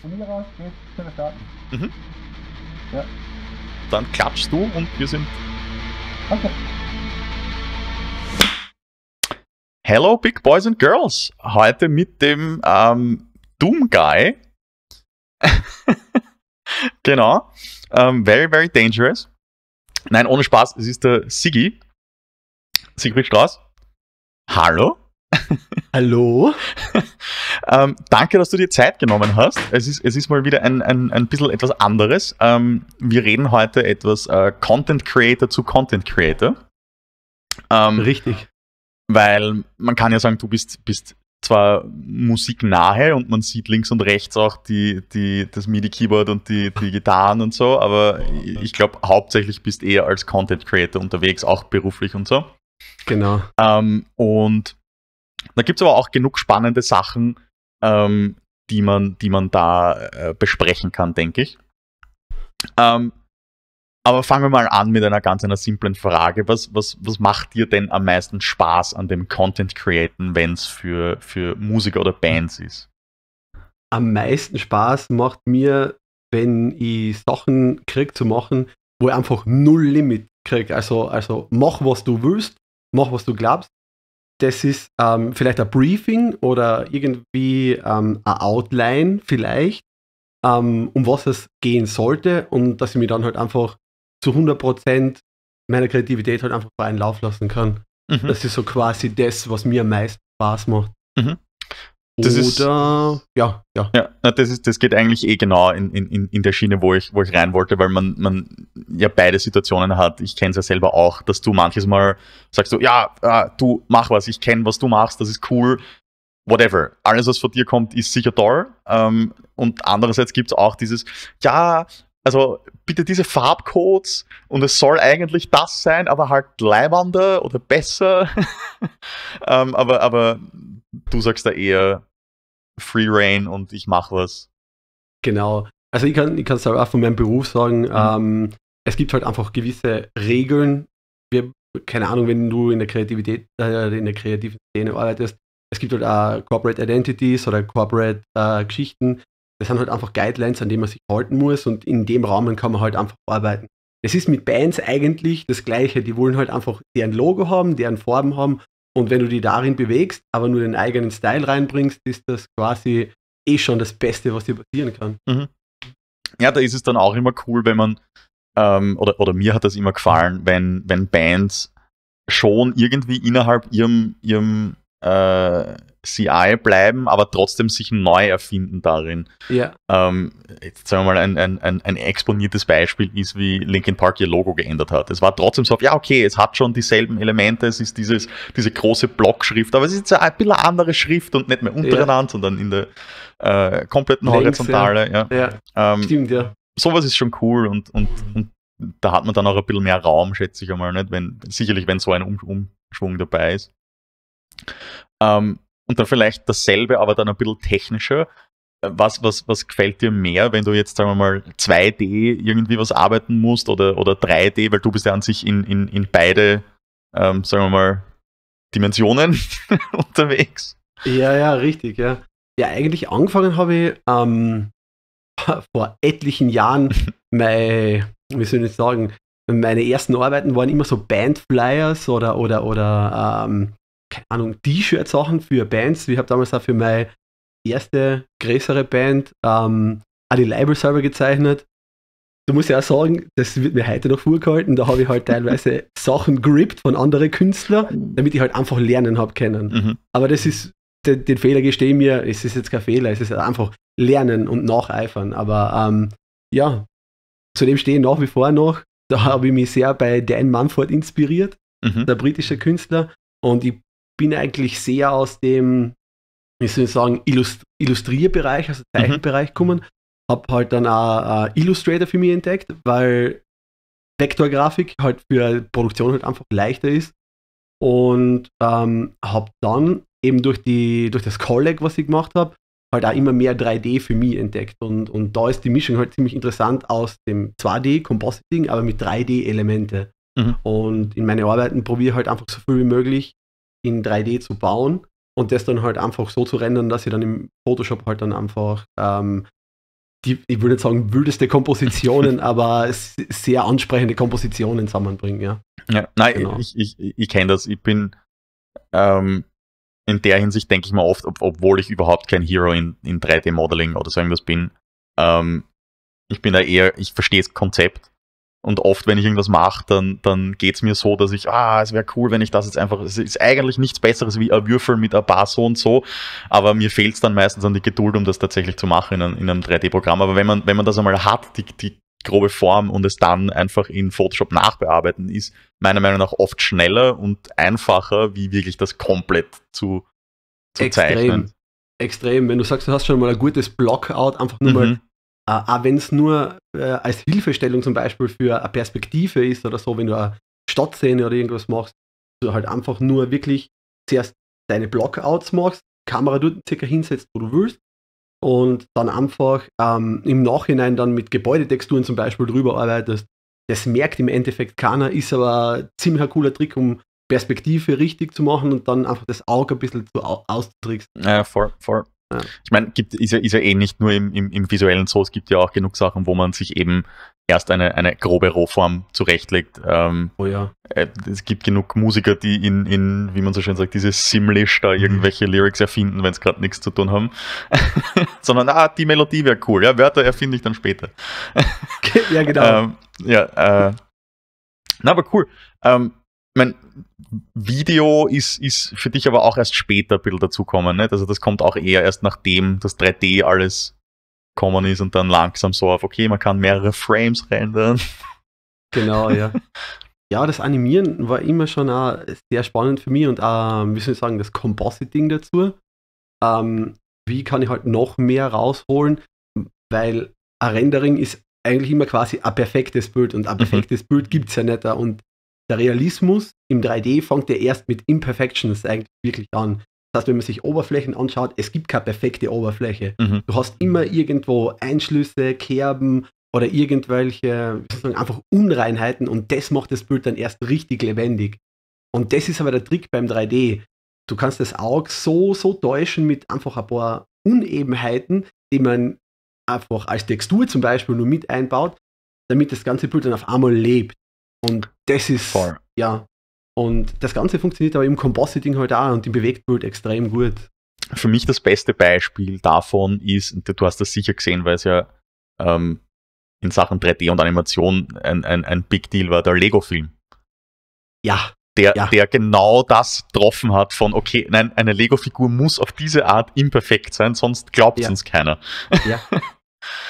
Von äh, hier aus geht's, können wir starten. Mhm. Ja. Dann klatschst du und wir sind. Okay. Hello, Big Boys and Girls. Heute mit dem ähm, Doom Guy. genau. Ähm, very, very dangerous. Nein, ohne Spaß, es ist der Sigi. Sigrid Strauß. Hallo. Hallo. Ähm, danke, dass du dir Zeit genommen hast. Es ist, es ist mal wieder ein, ein, ein bisschen etwas anderes. Ähm, wir reden heute etwas äh, Content Creator zu Content Creator. Ähm, Richtig. Weil man kann ja sagen, du bist, bist zwar musiknahe und man sieht links und rechts auch die, die, das MIDI-Keyboard und die, die Gitarren und so, aber ich glaube, hauptsächlich bist eher als Content Creator unterwegs, auch beruflich und so. Genau. Ähm, und da gibt es aber auch genug spannende Sachen, ähm, die, man, die man da äh, besprechen kann, denke ich. Ähm, aber fangen wir mal an mit einer ganz einer simplen Frage. Was, was, was macht dir denn am meisten Spaß an dem Content Createn, wenn es für, für Musiker oder Bands ist? Am meisten Spaß macht mir, wenn ich Sachen kriege zu machen, wo ich einfach null Limit kriege. Also, also mach, was du willst, mach, was du glaubst das ist ähm, vielleicht ein Briefing oder irgendwie ähm, eine Outline vielleicht, ähm, um was es gehen sollte und dass ich mir dann halt einfach zu 100% meiner Kreativität halt einfach freien Lauf lassen kann. Mhm. Das ist so quasi das, was mir am meisten Spaß macht. Mhm. Das Oder, ist, ja, ja. Ja, das, ist, das geht eigentlich eh genau in, in, in der Schiene, wo ich, wo ich rein wollte, weil man, man ja beide Situationen hat. Ich kenne es ja selber auch, dass du manches Mal sagst, so, ja, ah, du mach was, ich kenne, was du machst, das ist cool, whatever. Alles, was von dir kommt, ist sicher toll. Ähm, und andererseits gibt es auch dieses, ja, also bitte diese Farbcodes und es soll eigentlich das sein, aber halt leibender oder besser. ähm, aber, aber du sagst da eher, Free Reign und ich mache was. Genau. Also ich kann es auch von meinem Beruf sagen, mhm. ähm, es gibt halt einfach gewisse Regeln. Wir, keine Ahnung, wenn du in der Kreativität, äh, in der kreativen Szene arbeitest, es gibt halt auch Corporate Identities oder Corporate äh, Geschichten. Das sind halt einfach Guidelines, an denen man sich halten muss und in dem Rahmen kann man halt einfach arbeiten. Es ist mit Bands eigentlich das Gleiche. Die wollen halt einfach deren Logo haben, deren Farben haben und wenn du die darin bewegst, aber nur den eigenen Style reinbringst, ist das quasi eh schon das Beste, was dir passieren kann. Mhm. Ja, da ist es dann auch immer cool, wenn man, ähm, oder, oder mir hat das immer gefallen, wenn, wenn Bands schon irgendwie innerhalb ihrem, ihrem äh, CI bleiben, aber trotzdem sich neu erfinden darin. Ja. Ähm, jetzt sagen wir mal, ein, ein, ein, ein, exponiertes Beispiel ist, wie Linkin Park ihr Logo geändert hat. Es war trotzdem so, ja, okay, es hat schon dieselben Elemente, es ist dieses, diese große Blockschrift, aber es ist jetzt ein bisschen eine andere Schrift und nicht mehr untereinander, ja. sondern in der äh, kompletten Links, Horizontale. Ja. ja. Ähm, Stimmt, ja. Sowas ist schon cool und, und, und da hat man dann auch ein bisschen mehr Raum, schätze ich einmal nicht, wenn, sicherlich, wenn so ein um Umschwung dabei ist. Ähm, und dann vielleicht dasselbe, aber dann ein bisschen technischer. Was, was, was gefällt dir mehr, wenn du jetzt, sagen wir mal, 2D irgendwie was arbeiten musst oder, oder 3D, weil du bist ja an sich in, in, in beide, ähm, sagen wir mal, Dimensionen unterwegs? Ja, ja, richtig, ja. Ja, eigentlich angefangen habe ich ähm, vor etlichen Jahren mein, wie soll ich sagen, meine ersten Arbeiten waren immer so Bandflyers oder oder oder ähm, keine Ahnung, T-Shirt-Sachen für Bands. Ich habe damals auch für meine erste größere Band ähm, auch die Label selber gezeichnet. Du musst ja auch sagen, das wird mir heute noch vorgehalten, da habe ich halt teilweise Sachen gripped von anderen Künstlern, mhm. damit ich halt einfach lernen habe können. Mhm. Aber das ist, den, den Fehler gestehe ich mir, es ist jetzt kein Fehler, es ist einfach lernen und nacheifern. Aber ähm, ja, zu dem stehe ich nach wie vor noch. Da habe ich mich sehr bei Dan Mumford inspiriert, mhm. der britische Künstler. Und ich bin eigentlich sehr aus dem, wie soll ich sagen, Illust Illustrierbereich, also mhm. Zeichenbereich mhm. gekommen. Habe halt dann auch äh, Illustrator für mich entdeckt, weil Vektorgrafik halt für Produktion halt einfach leichter ist. Und ähm, habe dann eben durch, die, durch das College, was ich gemacht habe, halt auch immer mehr 3D für mich entdeckt. Und, und da ist die Mischung halt ziemlich interessant aus dem 2D-Compositing, aber mit 3D-Elemente. Mhm. Und in meinen Arbeiten probiere ich halt einfach so viel wie möglich in 3D zu bauen und das dann halt einfach so zu rendern, dass sie dann im Photoshop halt dann einfach ähm, die, ich würde nicht sagen wildeste Kompositionen, aber sehr ansprechende Kompositionen zusammenbringen, ja. ja nein, genau. ich, ich, ich kenne das. Ich bin ähm, in der Hinsicht, denke ich mal oft, ob, obwohl ich überhaupt kein Hero in, in 3D-Modeling oder so irgendwas bin, ähm, ich bin da eher, ich verstehe das Konzept und oft, wenn ich irgendwas mache, dann, dann geht es mir so, dass ich, ah, es wäre cool, wenn ich das jetzt einfach, es ist eigentlich nichts Besseres wie ein Würfel mit ein paar so und so, aber mir fehlt es dann meistens an die Geduld, um das tatsächlich zu machen in, einem, in einem 3D-Programm. Aber wenn man, wenn man das einmal hat, die, die grobe Form und es dann einfach in Photoshop nachbearbeiten, ist meiner Meinung nach oft schneller und einfacher, wie wirklich das komplett zu, zu Extrem. zeichnen. Extrem, wenn du sagst, du hast schon mal ein gutes Blockout, einfach nur mhm. mal äh, auch wenn es nur äh, als Hilfestellung zum Beispiel für eine Perspektive ist oder so, wenn du eine Stadtszene oder irgendwas machst, du halt einfach nur wirklich zuerst deine Blockouts machst, Kamera dort circa hinsetzt, wo du willst und dann einfach ähm, im Nachhinein dann mit Gebäudetexturen zum Beispiel drüber arbeitest. Das merkt im Endeffekt keiner, ist aber ein ziemlich cooler Trick, um Perspektive richtig zu machen und dann einfach das Auge ein bisschen zu au auszutricksen. Ja, voll, voll. Ja. Ich meine, gibt, ist, ja, ist ja eh nicht nur im, im, im Visuellen so, es gibt ja auch genug Sachen, wo man sich eben erst eine, eine grobe Rohform zurechtlegt. Ähm, oh ja. Äh, es gibt genug Musiker, die in, in, wie man so schön sagt, diese Simlish da mhm. irgendwelche mhm. Lyrics erfinden, wenn es gerade nichts zu tun haben. Sondern, ah, die Melodie wäre cool. Ja, Wörter erfinde ich dann später. ja, genau. Ähm, ja, äh, na, aber cool. Ähm, ich meine, Video ist, ist für dich aber auch erst später ein bisschen dazukommen. Nicht? Also das kommt auch eher erst nachdem das 3D alles kommen ist und dann langsam so auf, okay, man kann mehrere Frames rendern. Genau, ja. ja, das Animieren war immer schon auch sehr spannend für mich und auch, wie soll ich sagen, das Compositing dazu. Ähm, wie kann ich halt noch mehr rausholen? Weil ein Rendering ist eigentlich immer quasi ein perfektes Bild und ein mhm. perfektes mhm. Bild gibt es ja nicht. Und der Realismus im 3D fängt er erst mit Imperfections eigentlich wirklich an. Das heißt, wenn man sich Oberflächen anschaut, es gibt keine perfekte Oberfläche. Mhm. Du hast immer irgendwo Einschlüsse, Kerben oder irgendwelche sagen, einfach Unreinheiten und das macht das Bild dann erst richtig lebendig. Und das ist aber der Trick beim 3D. Du kannst das Auge so, so täuschen mit einfach ein paar Unebenheiten, die man einfach als Textur zum Beispiel nur mit einbaut, damit das ganze Bild dann auf einmal lebt. Und das ist Voll. ja und das Ganze funktioniert aber im Compositing halt auch und im Bewegtbild extrem gut. Für mich das beste Beispiel davon ist, du hast das sicher gesehen, weil es ja ähm, in Sachen 3D und Animation ein, ein, ein Big Deal war, der Lego-Film. Ja, der, ja. der, genau das getroffen hat von, okay, nein, eine Lego-Figur muss auf diese Art imperfekt sein, sonst glaubt ja. uns keiner. Ja.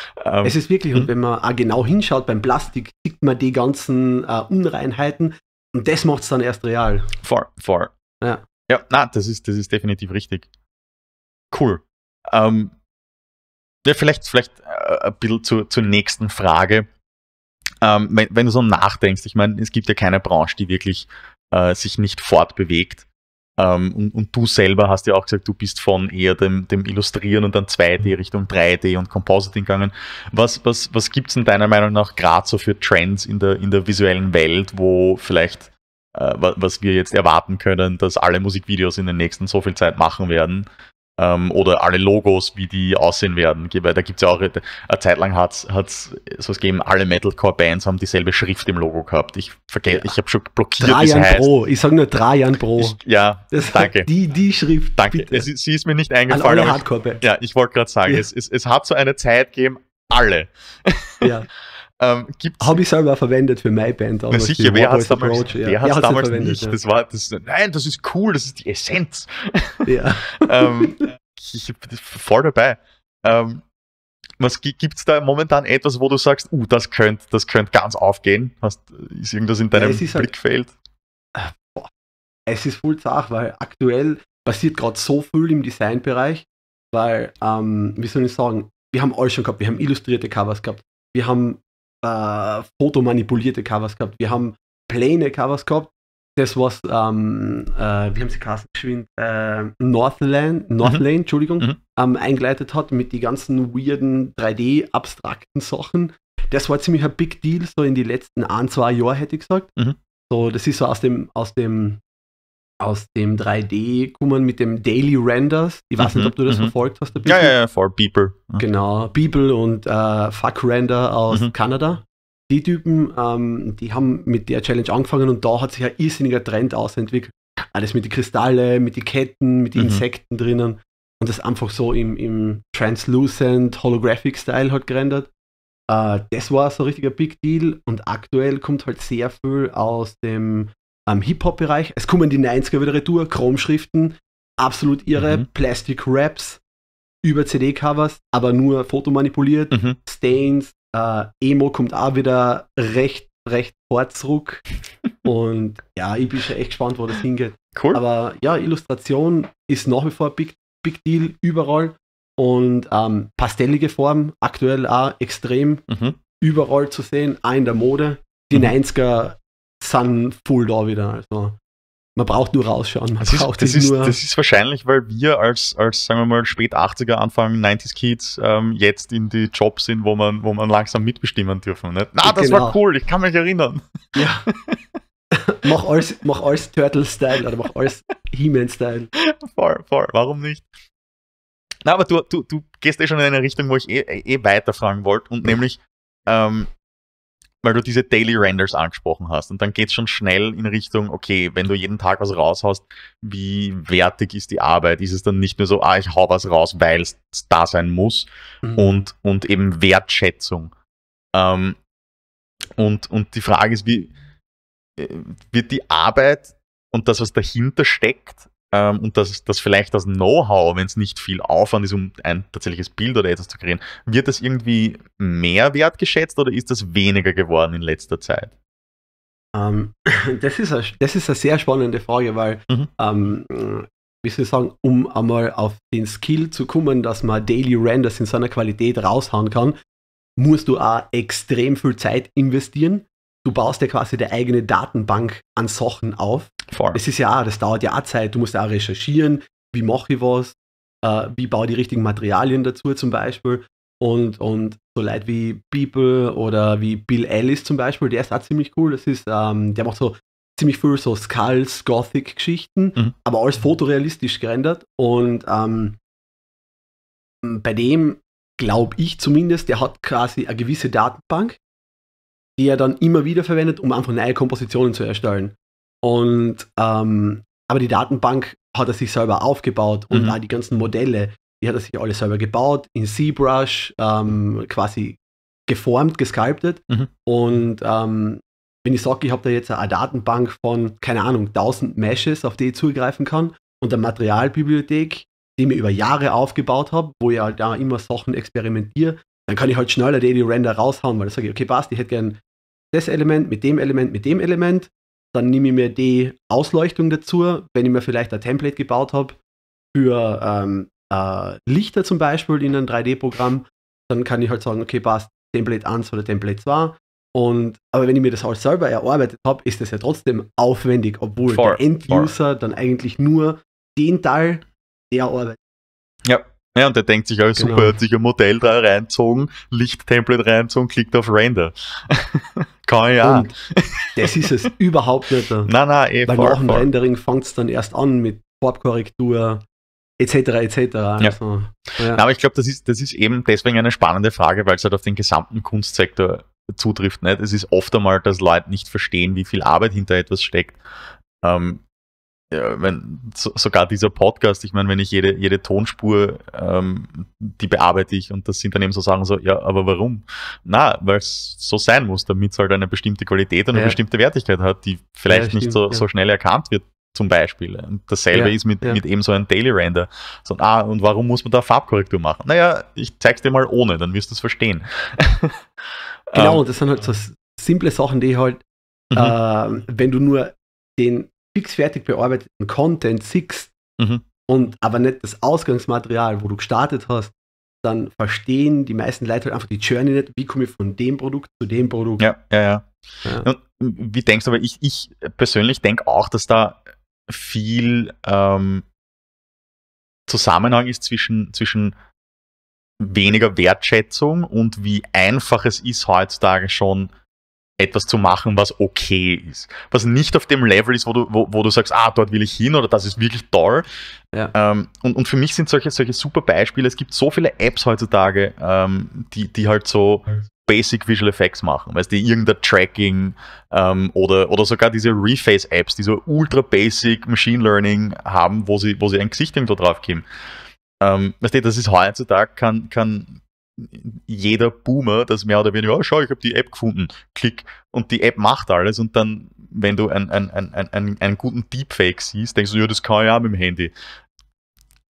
ähm, es ist wirklich, und hm? wenn man auch genau hinschaut beim Plastik, sieht man die ganzen äh, Unreinheiten, und das macht es dann erst real. Voll, voll. Ja. Ja, na, das ist, das ist definitiv richtig. Cool. Ähm, ja, vielleicht, vielleicht äh, ein bisschen zu, zur nächsten Frage. Ähm, wenn, wenn, du so nachdenkst, ich meine, es gibt ja keine Branche, die wirklich äh, sich nicht fortbewegt. Ähm, und, und, du selber hast ja auch gesagt, du bist von eher dem, dem Illustrieren und dann 2D mhm. Richtung 3D und Compositing gegangen. Was, was, was gibt es in deiner Meinung nach gerade so für Trends in der, in der visuellen Welt, wo vielleicht, äh, was wir jetzt erwarten können, dass alle Musikvideos in den nächsten so viel Zeit machen werden? ähm, oder alle Logos, wie die aussehen werden. Weil da gibt es ja auch, eine Zeit lang hat es so es gegeben, alle Metalcore-Bands haben dieselbe Schrift im Logo gehabt. Ich vergesse, ja. ich habe schon blockiert, drei Jahren Pro, ich sage nur drei Jahren Pro. Ich, ja, das danke. Die, die Schrift, Danke, es, sie ist mir nicht eingefallen. An alle Hardcore-Bands. Ja, ich wollte gerade sagen, ja. es, es, es hat so eine Zeit gegeben, alle. Ja. Ähm, Habe ich selber verwendet für meine Band. Na sicher, wer hat es damals, ja. wer hat's wer damals nicht? Ja. Das war, das, nein, das ist cool, das ist die Essenz. Ja. ähm, ich, bin voll dabei. Ähm, gibt es da momentan etwas, wo du sagst, uh, das könnte das könnt ganz aufgehen? Hast, ist irgendwas in deinem ja, halt Blickfeld? Halt, es ist voll zart, weil aktuell passiert gerade so viel im Designbereich, weil, ähm, wie soll ich sagen, wir haben alles schon gehabt, wir haben illustrierte Covers gehabt, wir haben äh, fotomanipulierte Covers gehabt. Wir haben pläne Covers gehabt. Das was, ähm, äh, wie haben sie Carsten geschwind? äh, Northland, Northlane, mhm. Entschuldigung, mhm. Ähm, eingeleitet hat mit den ganzen weirden 3D-abstrakten Sachen. Das war ziemlich ein Big Deal, so in die letzten ein, zwei Jahren, hätte ich gesagt. Mhm. So, das ist so aus dem, aus dem aus dem 3D kommen mit dem Daily Renders. Ich weiß mhm, nicht, ob du das mhm. verfolgt hast. Ja, ja, ja, vor Beeple. Mhm. Genau, Beeple und äh, Fuck Render aus mhm. Kanada. Die Typen, ähm, die haben mit der Challenge angefangen und da hat sich ein irrsinniger Trend ausentwickelt. Alles mit den Kristalle, mit den Ketten, mit den mhm. Insekten drinnen. Und das einfach so im, im translucent Holographic-Style halt gerendert. Äh, das war so ein richtiger Big Deal und aktuell kommt halt sehr viel aus dem am Hip-Hop-Bereich. Es kommen die 90er wieder retour, Chromschriften, absolut irre, mhm. Plastic-Raps über CD-Covers, aber nur fotomanipuliert, mhm. Stains, äh, Emo kommt auch wieder recht, recht hart zurück. Und ja, ich bin schon echt gespannt, wo das hingeht. Cool. Aber ja, Illustration ist nach wie vor Big, Big Deal überall. Und ähm, pastellige Form, aktuell auch extrem mhm. überall zu sehen, auch in der Mode. Die mhm. 90er sind voll da wieder. Also man braucht nur rausschauen. Man das, braucht ist, das, ist, das ist wahrscheinlich, weil wir als, als sagen wir mal, spät 80er, Anfang 90s Kids ähm, jetzt in die Jobs sind, wo man, wo man langsam mitbestimmen dürfen. Nicht? Na, das genau. war cool, ich kann mich erinnern. Ja. mach alles, mach alles Turtle-Style oder mach alles He-Man-Style. Voll, voll, warum nicht? Na, aber du, du, du gehst eh schon in eine Richtung, wo ich eh, eh, eh weiterfragen wollte und nämlich ähm, weil du diese Daily Renders angesprochen hast. Und dann geht's schon schnell in Richtung, okay, wenn du jeden Tag was raushaust, wie wertig ist die Arbeit? Ist es dann nicht nur so, ah, ich hau was raus, weil es da sein muss mhm. und, und eben Wertschätzung. Ähm, und, und die Frage ist, wie äh, wird die Arbeit und das, was dahinter steckt, ähm, und dass, dass vielleicht das Know-how, wenn es nicht viel Aufwand ist, um ein tatsächliches Bild oder etwas zu kreieren, wird das irgendwie mehr wertgeschätzt oder ist das weniger geworden in letzter Zeit? Um, ähm, das, ist eine, das ist eine sehr spannende Frage, weil, mhm. um, ähm, wie soll ich sagen, um einmal auf den Skill zu kommen, dass man Daily Renders in seiner Qualität raushauen kann, musst du auch extrem viel Zeit investieren du baust ja quasi deine eigene Datenbank an Sachen auf. Voll. Es ist ja, das dauert ja auch Zeit, du musst auch recherchieren, wie mache ich was, äh, wie baue ich die richtigen Materialien dazu zum Beispiel. Und, und so Leute wie People oder wie Bill Ellis zum Beispiel, der ist auch ziemlich cool. Das ist, ähm, der macht so ziemlich viel so Skulls, Gothic-Geschichten, mhm. aber alles fotorealistisch gerendert. Und ähm, bei dem glaube ich zumindest, der hat quasi eine gewisse Datenbank, die er dann immer wieder verwendet, um einfach neue Kompositionen zu erstellen. Und ähm, aber die Datenbank hat er sich selber aufgebaut und mhm. auch die ganzen Modelle, die hat er sich alle selber gebaut, in ZBrush ähm, quasi geformt, gesculptet. Mhm. Und ähm, wenn ich sage, ich habe da jetzt eine Datenbank von, keine Ahnung, 1000 Meshes, auf die ich zugreifen kann und eine Materialbibliothek, die mir über Jahre aufgebaut habe, wo ich halt da immer Sachen experimentiere, dann kann ich halt schneller die, Render raushauen, weil ich sage, okay, passt, ich hätte gern das Element, mit dem Element, mit dem Element. Dann nehme ich mir die Ausleuchtung dazu, wenn ich mir vielleicht ein Template gebaut habe für ähm, äh, Lichter zum Beispiel in einem 3D-Programm. Dann kann ich halt sagen, okay, passt Template 1 oder Template 2. Und, aber wenn ich mir das alles selber erarbeitet habe, ist das ja trotzdem aufwendig, obwohl for, der Enduser for. dann eigentlich nur den Teil der Arbeit ja, und der denkt sich, oh, super, genau. hat sich ein Modell da reinzogen, Licht-Template reinzogen, klickt auf Render. Kann ja. das ist es überhaupt nicht. Nein, nein, eh, Weil nach dem Rendering fängt es dann erst an mit Farbkorrektur, etc. etc. Also, ja. aber ich glaube, das ist, das ist eben deswegen eine spannende Frage, weil es halt auf den gesamten Kunstsektor zutrifft. Nicht? Es ist oft einmal, dass Leute nicht verstehen, wie viel Arbeit hinter etwas steckt. Ähm, ja, wenn, so, sogar dieser Podcast, ich meine, wenn ich jede, jede Tonspur, ähm, die bearbeite ich und das sind dann eben so Sachen so, ja, aber warum? Na, weil es so sein muss, damit es halt eine bestimmte Qualität und eine bestimmte Wertigkeit hat, die vielleicht ja, nicht so, so schnell erkannt wird zum Beispiel. Und dasselbe ja, ist mit, ja. mit eben so einem Daily Render. So, ah, und warum muss man da Farbkorrektur machen? Naja, ich zeig's dir mal ohne, dann wirst du es verstehen. genau, ähm, das sind halt so simple Sachen, die halt, mhm. äh, wenn du nur den fix fertig bearbeiteten Content siehst mhm. und aber nicht das Ausgangsmaterial, wo du gestartet hast, dann verstehen die meisten Leute halt einfach die Journey nicht, wie komme ich von dem Produkt zu dem Produkt. Ja, ja, ja. ja. Und wie denkst du, aber ich, ich persönlich denke auch, dass da viel ähm, Zusammenhang ist zwischen, zwischen weniger Wertschätzung und wie einfach es ist, heutzutage schon etwas zu machen, was okay ist. Was nicht auf dem Level ist, wo du, wo, wo du sagst, ah, dort will ich hin oder das ist wirklich toll. Ja. Ähm, und, und für mich sind solche, solche super Beispiele. Es gibt so viele Apps heutzutage, ähm, die, die halt so Basic Visual Effects machen, weißt du, irgendein Tracking ähm, oder, oder sogar diese Reface-Apps, die so ultra basic Machine Learning haben, wo sie, wo sie ein Gesicht irgendwo drauf geben. Ähm, weißt du, das ist heutzutage, kann, kann, jeder Boomer das mehr oder weniger, oh, schau, ich habe die App gefunden, klick und die App macht alles und dann, wenn du einen, einen, einen, einen guten Deepfake siehst, denkst du, ja, das kann ich auch mit dem Handy.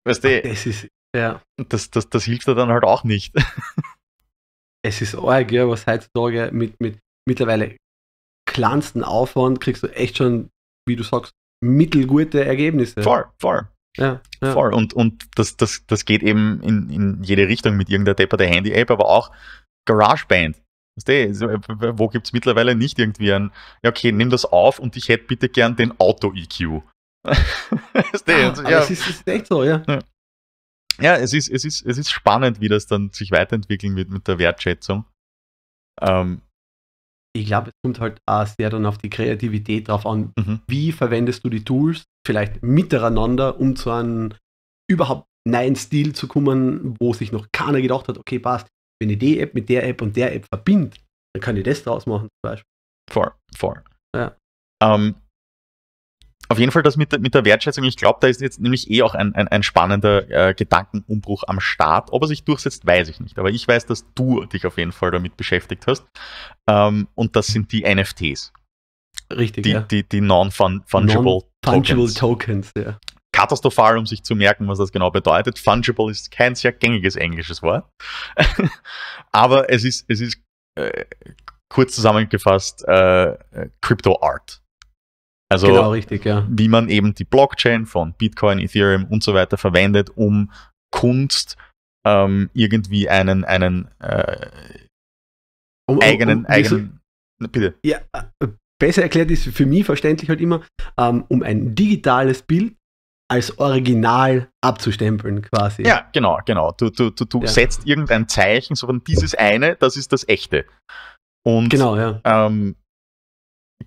Weißt du, das, ist, ja. das, das, das hilft dir dann halt auch nicht. es ist arg, ja, was heutzutage mit, mit mittlerweile kleinsten Aufwand kriegst du echt schon, wie du sagst, mittelgute Ergebnisse. Voll, voll. Ja, ja. Voll. Und, und das, das, das geht eben in, in jede Richtung mit irgendeiner depperte Handy-App, aber auch GarageBand. Weißt du, äh, wo gibt es mittlerweile nicht irgendwie ein, ja, okay, nimm das auf und ich hätte bitte gern den Auto-EQ. weißt du, ah, also, ja. Es ist, ist, echt so, ja. ja. Ja, es ist, es, ist, es ist spannend, wie das dann sich weiterentwickeln wird mit der Wertschätzung. Ähm, ich glaube, es kommt halt auch sehr dann auf die Kreativität drauf an. Mhm. Wie verwendest du die Tools vielleicht miteinander, um zu einem überhaupt neuen Stil zu kommen, wo sich noch keiner gedacht hat, okay, passt, wenn ich die App mit der App und der App verbinde, dann kann ich das draus machen zum Beispiel. Vor, vor. Ja. Um, ähm, auf jeden Fall das mit, mit der Wertschätzung. Ich glaube, da ist jetzt nämlich eh auch ein, ein, ein spannender äh, Gedankenumbruch am Start. Ob er sich durchsetzt, weiß ich nicht. Aber ich weiß, dass du dich auf jeden Fall damit beschäftigt hast. Ähm, und das sind die NFTs. Richtig. Die, ja. die, die Non-Fungible non Tokens. Tokens ja. Katastrophal, um sich zu merken, was das genau bedeutet. Fungible ist kein sehr gängiges englisches Wort. Aber es ist, es ist äh, kurz zusammengefasst äh, Crypto Art. Also genau, richtig, ja. wie man eben die Blockchain von Bitcoin, Ethereum und so weiter verwendet, um Kunst ähm, irgendwie einen, einen äh, um, eigenen, um, eigenen so, bitte. Ja, äh, besser erklärt ist für mich verständlich halt immer, ähm, um ein digitales Bild als Original abzustempeln quasi. Ja, genau, genau. Du, du, du, du ja. setzt irgendein Zeichen, so von dieses eine, das ist das echte. Und genau, ja. Ähm,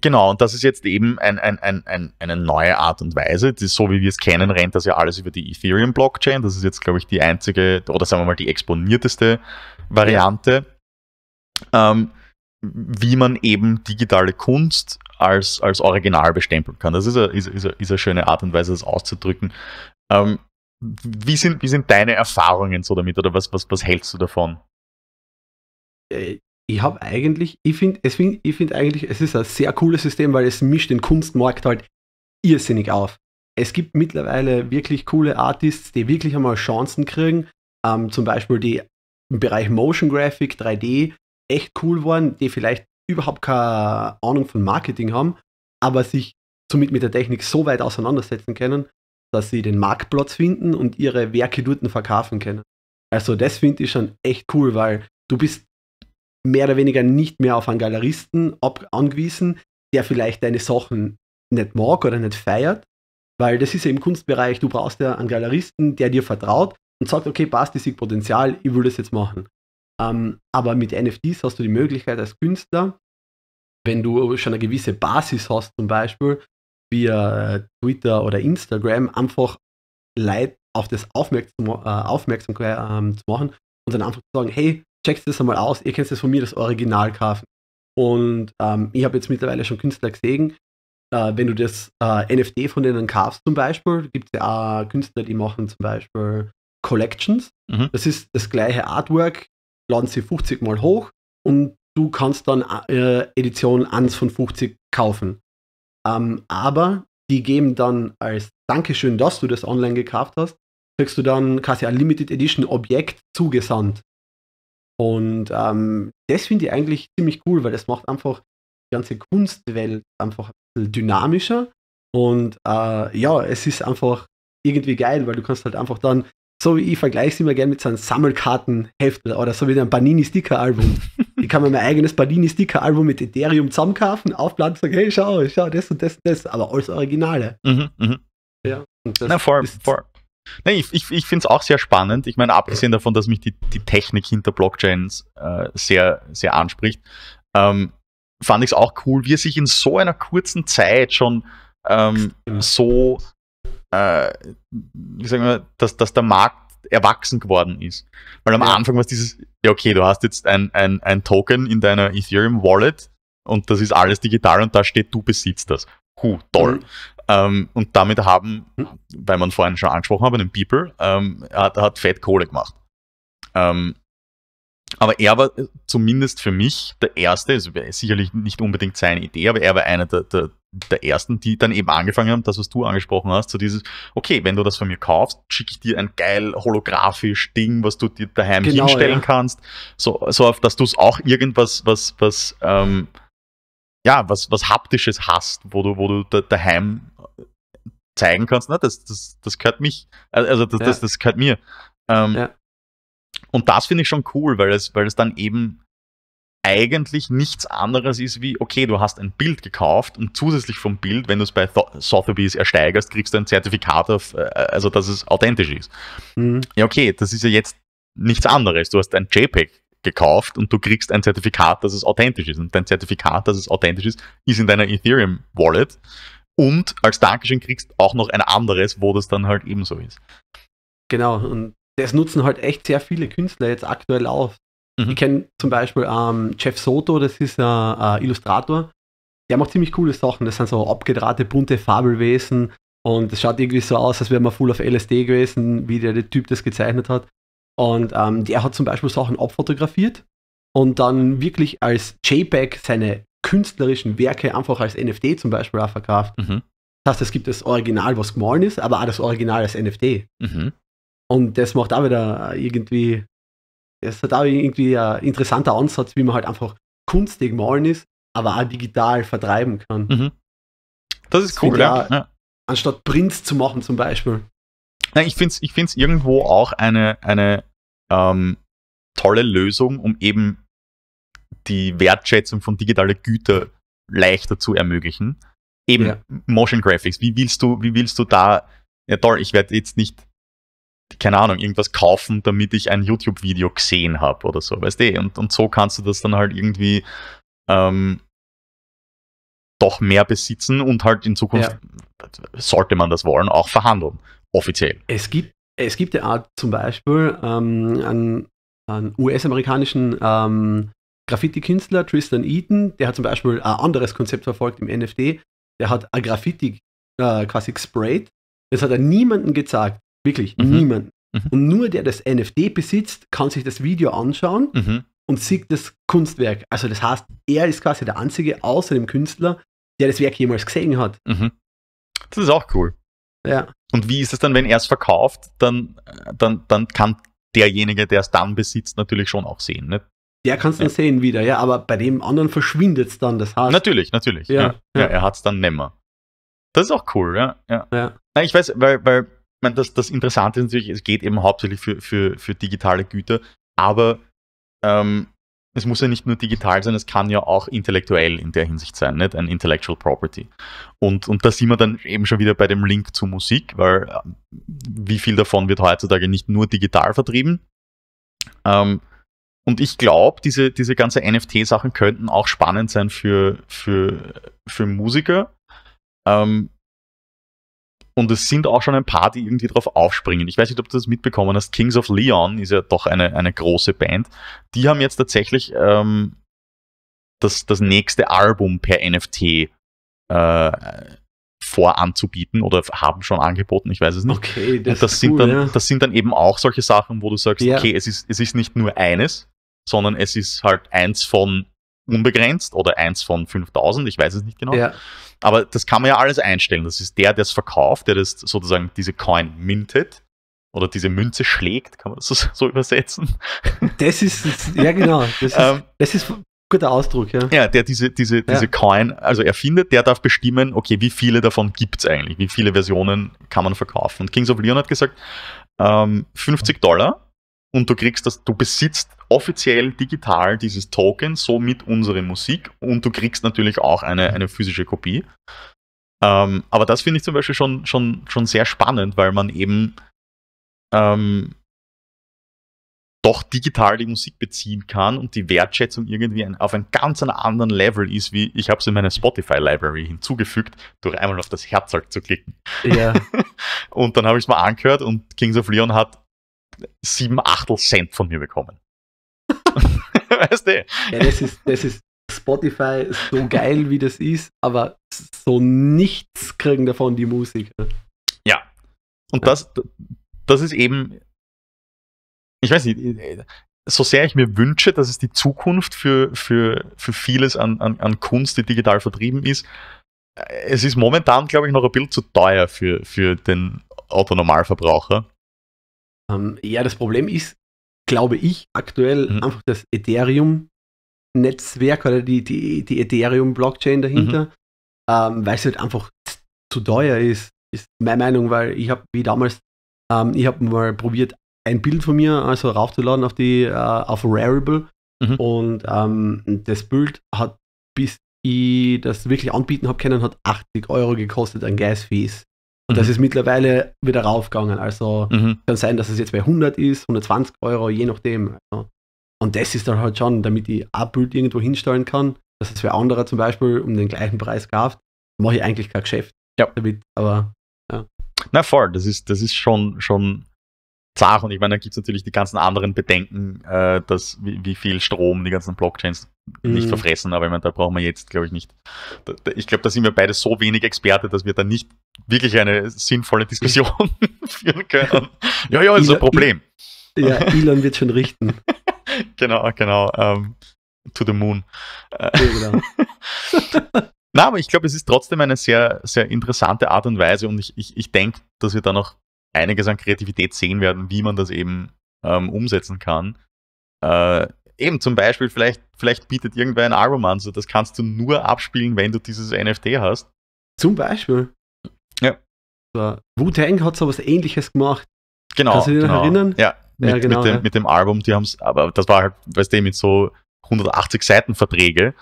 Genau, und das ist jetzt eben ein, ein, ein, eine neue Art und Weise. Das, so wie wir es kennen, rennt das ja alles über die Ethereum-Blockchain. Das ist jetzt, glaube ich, die einzige oder sagen wir mal die exponierteste Variante, ähm, wie man eben digitale Kunst als, als Original bestempeln kann. Das ist eine, ist, ist, eine, ist eine schöne Art und Weise, das auszudrücken. Ähm, wie, sind, wie sind deine Erfahrungen so damit oder was, was, was hältst du davon? Äh, ich habe eigentlich, ich finde find, find eigentlich, es ist ein sehr cooles System, weil es mischt den Kunstmarkt halt irrsinnig auf. Es gibt mittlerweile wirklich coole Artists, die wirklich einmal Chancen kriegen. Ähm, zum Beispiel die im Bereich Motion Graphic, 3D, echt cool waren, die vielleicht überhaupt keine Ahnung von Marketing haben, aber sich somit mit der Technik so weit auseinandersetzen können, dass sie den Marktplatz finden und ihre Werke dort verkaufen können. Also das finde ich schon echt cool, weil du bist mehr oder weniger nicht mehr auf einen Galeristen angewiesen, der vielleicht deine Sachen nicht mag oder nicht feiert, weil das ist ja im Kunstbereich, du brauchst ja einen Galeristen, der dir vertraut und sagt, okay, passt, das ist Potenzial, ich will das jetzt machen. Ähm, aber mit NFTs hast du die Möglichkeit als Künstler, wenn du schon eine gewisse Basis hast, zum Beispiel via Twitter oder Instagram, einfach Leute auf das aufmerksam, äh, aufmerksam äh, zu machen und dann einfach zu sagen, hey, checkt das einmal aus. Ihr kennt es von mir, das Original kaufen. Und ähm, ich habe jetzt mittlerweile schon Künstler gesehen, äh, wenn du das äh, NFT von denen kaufst zum Beispiel, gibt es ja auch Künstler, die machen zum Beispiel Collections. Mhm. Das ist das gleiche Artwork, laden sie 50 Mal hoch und du kannst dann äh, Edition 1 von 50 kaufen. Ähm, aber die geben dann als Dankeschön, dass du das online gekauft hast, kriegst du dann quasi ein Limited Edition Objekt zugesandt. Und ähm, das finde ich eigentlich ziemlich cool, weil das macht einfach die ganze Kunstwelt einfach ein bisschen dynamischer. Und äh, ja, es ist einfach irgendwie geil, weil du kannst halt einfach dann, so wie ich vergleiche es immer gerne mit so einem Sammelkartenheft oder so wie einem banini sticker album ich kann mir mein eigenes banini sticker album mit Ethereum zusammenkaufen, aufladen und sagen, hey, schau, schau, das und das und das, aber alles Originale. Mhm, mh. Ja, und das Na, vor, ist, vor, Nee, ich, ich, ich finde es auch sehr spannend. Ich meine, abgesehen davon, dass mich die, die Technik hinter Blockchains äh, sehr, sehr anspricht, ähm, fand ich es auch cool, wie er sich in so einer kurzen Zeit schon ähm, so, äh, wie sagen wir, dass, dass der Markt erwachsen geworden ist. Weil am ja. Anfang war es dieses, ja okay, du hast jetzt ein, ein, ein Token in deiner Ethereum Wallet und das ist alles digital und da steht, du besitzt das. Huh, toll. Mhm. Ähm, und damit haben, hm? weil man vorhin schon angesprochen ähm, hat, den People, ähm, hat, hat Fett Kohle gemacht. Ähm, aber er war äh, zumindest für mich der Erste, also sicherlich nicht unbedingt seine Idee, aber er war einer der, der, der Ersten, die dann eben angefangen haben, das, was du angesprochen hast, so dieses, okay, wenn du das von mir kaufst, schicke ich dir ein geil holographisch Ding, was du dir daheim genau, hinstellen ja. kannst, so, so auf, dass du es auch irgendwas, was, was, ähm, ja, was, was haptisches hast, wo du, wo du daheim zeigen kannst, ne, das, das, das gehört mich, also das, ja. das, das gehört mir. Ähm, ja. Und das finde ich schon cool, weil es, weil es dann eben eigentlich nichts anderes ist wie, okay, du hast ein Bild gekauft und zusätzlich vom Bild, wenn du es bei Sotheby's ersteigerst, kriegst du ein Zertifikat, auf, äh, also dass es authentisch ist. Mhm. Ja, okay, das ist ja jetzt nichts anderes. Du hast ein JPEG gekauft und du kriegst ein Zertifikat, dass es authentisch ist. Und dein Zertifikat, dass es authentisch ist, ist in deiner Ethereum-Wallet und als Dankeschön kriegst du auch noch ein anderes, wo das dann halt ebenso ist. Genau, und das nutzen halt echt sehr viele Künstler jetzt aktuell aus. Mhm. Ich kenne zum Beispiel ähm, Jeff Soto, das ist ein äh, äh, Illustrator. Der macht ziemlich coole Sachen. Das sind so abgedrahte, bunte Fabelwesen. Und es schaut irgendwie so aus, als wäre man full auf LSD gewesen, wie der, der Typ das gezeichnet hat. Und ähm, der hat zum Beispiel Sachen abfotografiert und dann wirklich als JPEG seine künstlerischen Werke einfach als NFT zum Beispiel auch verkauft. Mhm. Das heißt, es gibt das Original, was gemahlen ist, aber auch das Original als NFT. Mhm. Und das macht auch wieder irgendwie, das hat auch irgendwie ein interessanter Ansatz, wie man halt einfach Kunst, die gemahlen ist, aber auch digital vertreiben kann. Mhm. Das ist das cool, ja. Auch, Anstatt Prints zu machen zum Beispiel. Nein, ich finde es ich find's irgendwo auch eine, eine ähm, tolle Lösung, um eben die Wertschätzung von digitaler Güter leichter zu ermöglichen. Eben ja. Motion Graphics. Wie willst du, wie willst du da? Ja toll, ich werde jetzt nicht, keine Ahnung, irgendwas kaufen, damit ich ein YouTube-Video gesehen habe oder so, weißt du? Und, und so kannst du das dann halt irgendwie ähm, doch mehr besitzen und halt in Zukunft, ja. sollte man das wollen, auch verhandeln, offiziell. Es gibt, es gibt ja auch zum Beispiel ähm, einen, einen US-amerikanischen ähm, Graffiti-Künstler Tristan Eaton, der hat zum Beispiel ein anderes Konzept verfolgt im NFT. Der hat ein Graffiti äh, quasi gesprayt. Das hat er niemanden gezeigt. Wirklich, mhm. niemanden. Mhm. Und nur der der das NFT besitzt, kann sich das Video anschauen mhm. und sieht das Kunstwerk. Also das heißt, er ist quasi der einzige außer dem Künstler, der das Werk jemals gesehen hat. Mhm. Das ist auch cool. Ja. Und wie ist es dann, wenn er es verkauft, dann, äh, dann, dann kann derjenige, der es dann besitzt, natürlich schon auch sehen. Ne? der kannst du ja. sehen wieder, ja, aber bei dem anderen verschwindet es dann, das heißt. Natürlich, natürlich. Ja, ja. ja er hat es dann nimmer. Das ist auch cool, ja. ja. Nein, ich weiß, weil, weil meine, das, das Interessante ist natürlich, es geht eben hauptsächlich für, für, für digitale Güter, aber ähm, es muss ja nicht nur digital sein, es kann ja auch intellektuell in der Hinsicht sein, nicht? Ein Intellectual Property. Und, und da sind wir dann eben schon wieder bei dem Link zu Musik, weil ähm, wie viel davon wird heutzutage nicht nur digital vertrieben, ähm, und ich glaube, diese, diese ganze NFT-Sachen könnten auch spannend sein für, für, für Musiker. Ähm, und es sind auch schon ein paar, die irgendwie drauf aufspringen. Ich weiß nicht, ob du das mitbekommen hast. Kings of Leon ist ja doch eine, eine große Band. Die haben jetzt tatsächlich ähm, das, das nächste Album per NFT äh, voranzubieten oder haben schon angeboten, ich weiß es nicht. Okay, das, und das, cool, sind dann, ja. das sind dann eben auch solche Sachen, wo du sagst, ja. okay, es ist, es ist nicht nur eines, sondern es ist halt eins von unbegrenzt oder eins von 5000, ich weiß es nicht genau. Ja. Aber das kann man ja alles einstellen. Das ist der, der es verkauft, der das sozusagen diese Coin mintet oder diese Münze schlägt, kann man das so, übersetzen? Das ist, ja genau, das ist, ähm. das ist ein guter Ausdruck, ja. Ja, der diese, diese, diese ja. Coin, also erfindet, der darf bestimmen, okay, wie viele davon gibt es eigentlich, wie viele Versionen kann man verkaufen. Und Kings of Leon hat gesagt, ähm, 50 Dollar und du kriegst das, du besitzt offiziell digital dieses Token, so mit unserer Musik und du kriegst natürlich auch eine, eine physische Kopie. Ähm, aber das finde ich zum Beispiel schon, schon, schon sehr spannend, weil man eben ähm, doch digital die Musik beziehen kann und die Wertschätzung irgendwie ein, auf einem ganz anderen Level ist, wie ich habe es in meine Spotify-Library hinzugefügt, durch einmal auf das Herzog zu klicken. Ja. und dann habe ich es mal angehört und Kings of Leon hat sieben Achtel Cent von mir bekommen. weißt du? Ja, das ist, das ist Spotify so geil, wie das ist, aber so nichts kriegen davon die Musiker. Ja. Und ja. das, das ist eben, ich weiß nicht, so sehr ich mir wünsche, dass es die Zukunft für, für, für vieles an, an, an Kunst, die digital vertrieben ist, es ist momentan, glaube ich, noch ein bisschen zu teuer für, für den Autonormalverbraucher. Ähm, ja, das Problem ist, glaube ich, aktuell mhm. einfach das Ethereum-Netzwerk oder die, die, die Ethereum-Blockchain dahinter, mhm. ähm, weil es halt einfach zu teuer ist, ist meine Meinung, weil ich habe wie damals, ähm, ich habe mal probiert, ein Bild von mir also raufzuladen auf die äh, auf Rarible mhm. und ähm, das Bild hat bis ich das wirklich anbieten habe können, hat 80 Euro gekostet an Gas Fees. Und mhm. das ist mittlerweile wieder raufgegangen. Also mhm. kann sein, dass es jetzt bei 100 ist, 120 Euro, je nachdem. Also. Und das ist dann halt schon, damit ich Abbild irgendwo hinstellen kann, dass es für andere zum Beispiel um den gleichen Preis kauft, mache ich eigentlich kein Geschäft ja. damit. Aber ja. Na voll, das ist, das ist schon, schon zart. Und ich meine, dann gibt es natürlich die ganzen anderen Bedenken, äh, dass wie, wie, viel Strom die ganzen Blockchains mhm. nicht verfressen. Aber ich meine, da brauchen wir jetzt, glaube ich, nicht. Da, da, ich glaube, da sind wir beide so wenig Experte, dass wir da nicht wirklich eine sinnvolle Diskussion führen können. Ja, ja, ist Elon, ein Problem. Ja, Elon wird schon richten. genau, genau. Um, ähm, to the moon. Äh, ja, genau. Na, aber ich glaube, es ist trotzdem eine sehr, sehr interessante Art und Weise und ich, ich, ich denke, dass wir da noch einiges an Kreativität sehen werden, wie man das eben ähm, umsetzen kann. Äh, eben zum Beispiel, vielleicht, vielleicht bietet irgendwer ein Album an, so das kannst du nur abspielen, wenn du dieses NFT hast. Zum Beispiel. Ja. Wu-Tang hat so was ähnliches gemacht. Genau. Kannst du dich genau. noch erinnern? Ja. Mit, ja, genau, mit, dem, ja. mit dem Album, die haben es, aber das war halt, weißt du, mit so 180 Seiten Verträge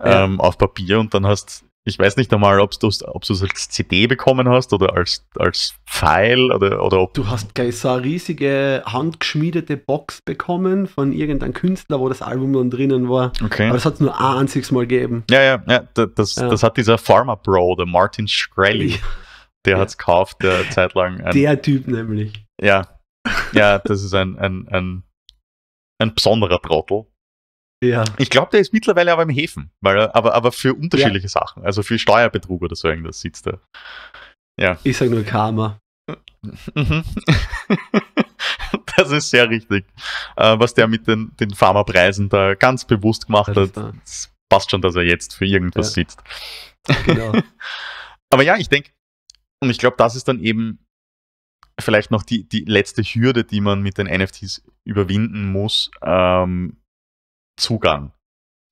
ja. ähm, auf Papier und dann hast ich weiß nicht einmal, ob du es als CD bekommen hast oder als, als Pfeil oder, oder ob. Du hast so eine riesige handgeschmiedete Box bekommen von irgendeinem Künstler, wo das Album dann drinnen war. Okay. Aber es hat es nur ein einziges Mal gegeben. Ja, ja, ja. Das, ja. das hat dieser Pharma Bro, der Martin Shkreli, ja. der hat es gekauft, der äh, zeitlang. Ein, der Typ nämlich. Ja. Ja, das ist ein, ein, ein, ein besonderer Trottel. Ja. Ich glaube, der ist mittlerweile aber im Häfen, weil aber, aber für unterschiedliche ja. Sachen, also für Steuerbetrug oder so irgendwas sitzt er. Ja. Ich sage nur Karma. Mhm. das ist sehr richtig. Äh, was der mit den, den Pharmapreisen da ganz bewusst gemacht hat, es passt schon, dass er jetzt für irgendwas ja. sitzt. Genau. aber ja, ich denke, und ich glaube, das ist dann eben vielleicht noch die, die letzte Hürde, die man mit den NFTs überwinden muss. Ähm, Zugang.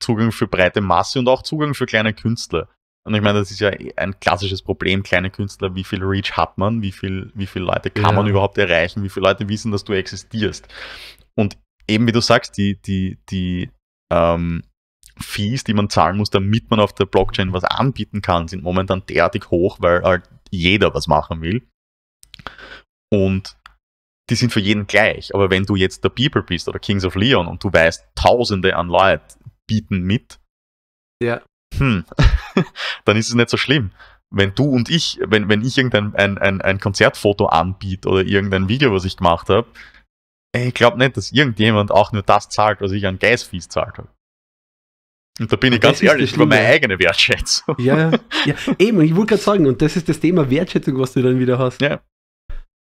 Zugang für breite Masse und auch Zugang für kleine Künstler. Und ich meine, das ist ja eh ein klassisches Problem, kleine Künstler, wie viel Reach hat man, wie viel, wie viele Leute kann ja. man überhaupt erreichen, wie viele Leute wissen, dass du existierst. Und eben wie du sagst, die, die, die ähm, Fees, die man zahlen muss, damit man auf der Blockchain was anbieten kann, sind momentan derartig hoch, weil halt jeder was machen will. Und die sind für jeden gleich. Aber wenn du jetzt der People bist oder Kings of Leon und du weißt, tausende an Leuten bieten mit, ja. hm, dann ist es nicht so schlimm. Wenn du und ich, wenn, wenn ich irgendein ein, ein, ein Konzertfoto anbiete oder irgendein Video, was ich gemacht habe, ich glaube nicht, dass irgendjemand auch nur das zahlt, was ich an Geisfies zahlt habe. Und da bin ich ganz ehrlich über meine eigene Wertschätzung. ja, ja. eben, ich wollte gerade sagen, und das ist das Thema Wertschätzung, was du dann wieder hast. Ja.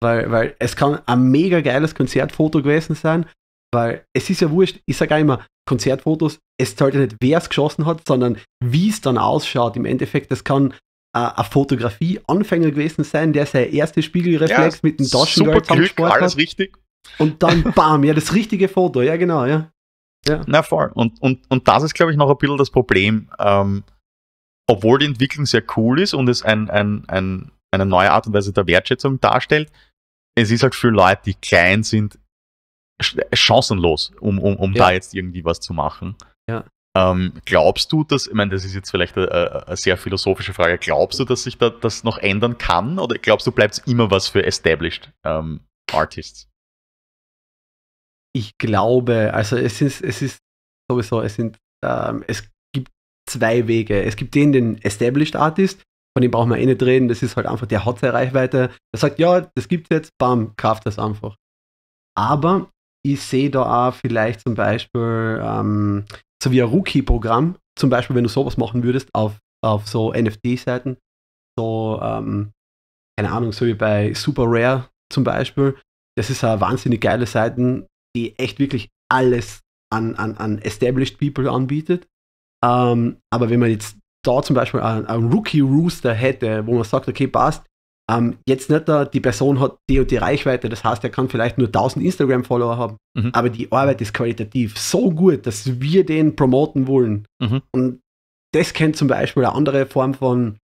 Weil, weil es kann ein mega geiles Konzertfoto gewesen sein, weil es ist ja wurscht, ich sage immer, Konzertfotos, es zählt ja nicht, wer es geschossen hat, sondern wie es dann ausschaut. Im Endeffekt, das kann äh, eine Fotografie-Anfänger gewesen sein, der sein erstes Spiegelreflex ja, mit dem Taschengeld Super Glück, alles hat. richtig. Und dann bam, ja, das richtige Foto, ja genau, ja. ja. Na voll. Und, und, und das ist, glaube ich, noch ein bisschen das Problem. Ähm, obwohl die Entwicklung sehr cool ist und es ein, ein, ein, eine neue Art und Weise der Wertschätzung darstellt, es ist halt für Leute, die klein sind, chancenlos, um, um, um ja. da jetzt irgendwie was zu machen. Ja. Ähm, glaubst du, dass, ich meine, das ist jetzt vielleicht eine, äh, äh, eine, sehr philosophische Frage, glaubst du, dass sich da, das noch ändern kann oder glaubst du, bleibt es immer was für Established ähm, Artists? Ich glaube, also es ist, es ist sowieso, es sind, ähm, es gibt zwei Wege. Es gibt den, den Established Artist, von dem brauchen wir eh nicht reden, das ist halt einfach, der hat seine Reichweite, der sagt, ja, das gibt es jetzt, bam, kauft das einfach. Aber ich sehe da auch vielleicht zum Beispiel ähm, so wie ein Rookie-Programm, zum Beispiel, wenn du sowas machen würdest auf, auf so NFT-Seiten, so, ähm, keine Ahnung, so wie bei Super Rare zum Beispiel, das ist eine wahnsinnig geile Seiten, die echt wirklich alles an, an, an Established People anbietet. Ähm, aber wenn man jetzt da zum Beispiel einen, einen Rookie-Rooster hätte, wo man sagt, okay, passt, ähm, jetzt nicht die Person hat die und die Reichweite, das heißt, er kann vielleicht nur 1000 Instagram-Follower haben, mhm. aber die Arbeit ist qualitativ so gut, dass wir den promoten wollen. Mhm. Und das könnte zum Beispiel eine andere Form von